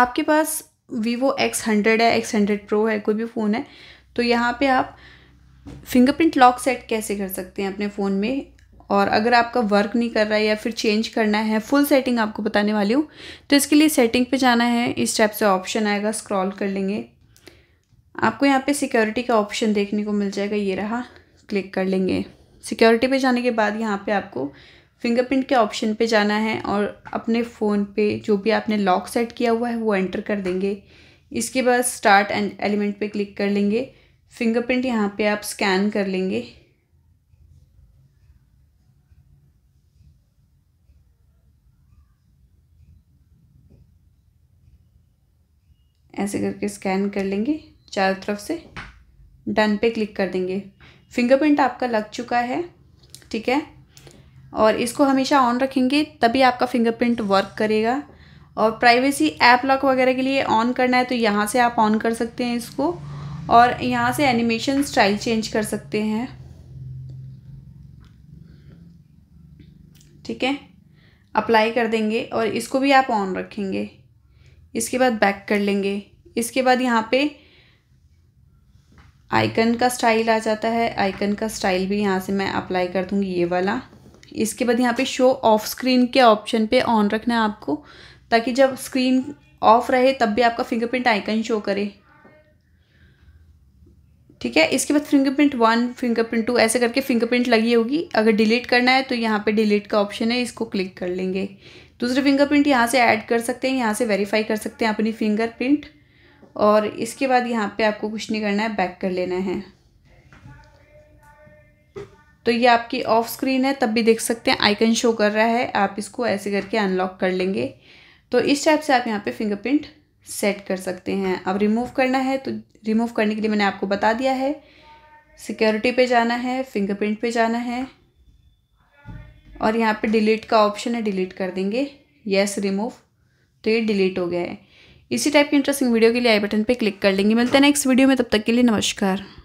आपके पास Vivo X hundred है एक्स हंड्रेड प्रो है कोई भी फ़ोन है तो यहाँ पे आप फिंगरप्रिंट लॉक सेट कैसे कर सकते हैं अपने फ़ोन में और अगर आपका वर्क नहीं कर रहा है या फिर चेंज करना है फुल सेटिंग आपको बताने वाली हूँ तो इसके लिए सेटिंग पे जाना है इस टाइप से ऑप्शन आएगा स्क्रॉल कर लेंगे आपको यहाँ पे सिक्योरिटी का ऑप्शन देखने को मिल जाएगा ये रहा क्लिक कर लेंगे सिक्योरिटी पे जाने के बाद यहाँ पे आपको फिंगरप्रिंट के ऑप्शन पे जाना है और अपने फ़ोन पे जो भी आपने लॉक सेट किया हुआ है वो एंटर कर देंगे इसके बाद स्टार्ट एंड एलिमेंट पे क्लिक कर लेंगे फिंगरप्रिंट यहाँ पे आप स्कैन कर लेंगे ऐसे करके स्कैन कर लेंगे चारों तरफ से डन पे क्लिक कर देंगे फिंगरप्रिंट आपका लग चुका है ठीक है और इसको हमेशा ऑन रखेंगे तभी आपका फिंगरप्रिंट वर्क करेगा और प्राइवेसी ऐप लॉक वगैरह के लिए ऑन करना है तो यहाँ से आप ऑन कर सकते हैं इसको और यहाँ से एनिमेशन स्टाइल चेंज कर सकते हैं ठीक है अप्लाई कर देंगे और इसको भी आप ऑन रखेंगे इसके बाद बैक कर लेंगे इसके बाद यहाँ पे आइकन का स्टाइल आ जाता है आइकन का स्टाइल भी यहाँ से मैं अप्लाई कर दूँगी ये वाला इसके बाद यहाँ पे शो ऑफ स्क्रीन के ऑप्शन पे ऑन रखना है आपको ताकि जब स्क्रीन ऑफ रहे तब भी आपका फिंगरप्रिंट आइकन शो करे ठीक है इसके बाद फिंगरप्रिंट वन फिंगरप्रिंट टू ऐसे करके फिंगरप्रिंट लगी होगी अगर डिलीट करना है तो यहाँ पे डिलीट का ऑप्शन है इसको क्लिक कर लेंगे दूसरे फिंगरप्रिंट यहाँ से ऐड कर सकते हैं यहाँ से वेरीफाई कर सकते हैं अपनी फिंगरप्रिंट और इसके बाद यहाँ पे आपको कुछ नहीं करना है बैक कर लेना है तो ये आपकी ऑफ स्क्रीन है तब भी देख सकते हैं आइकन शो कर रहा है आप इसको ऐसे करके अनलॉक कर लेंगे तो इस टाइप से आप यहाँ पे फिंगरप्रिंट सेट कर सकते हैं अब रिमूव करना है तो रिमूव करने के लिए मैंने आपको बता दिया है सिक्योरिटी पे जाना है फिंगरप्रिंट पे जाना है और यहाँ पे डिलीट का ऑप्शन है डिलीट कर देंगे येस रिमूव तो ये डिलीट हो गया है इसी टाइप की इंटरेस्टिंग वीडियो के लिए आई बटन पे क्लिक कर लेंगे मिलते हैं नेक्स्ट वीडियो में तब तक के लिए नमस्कार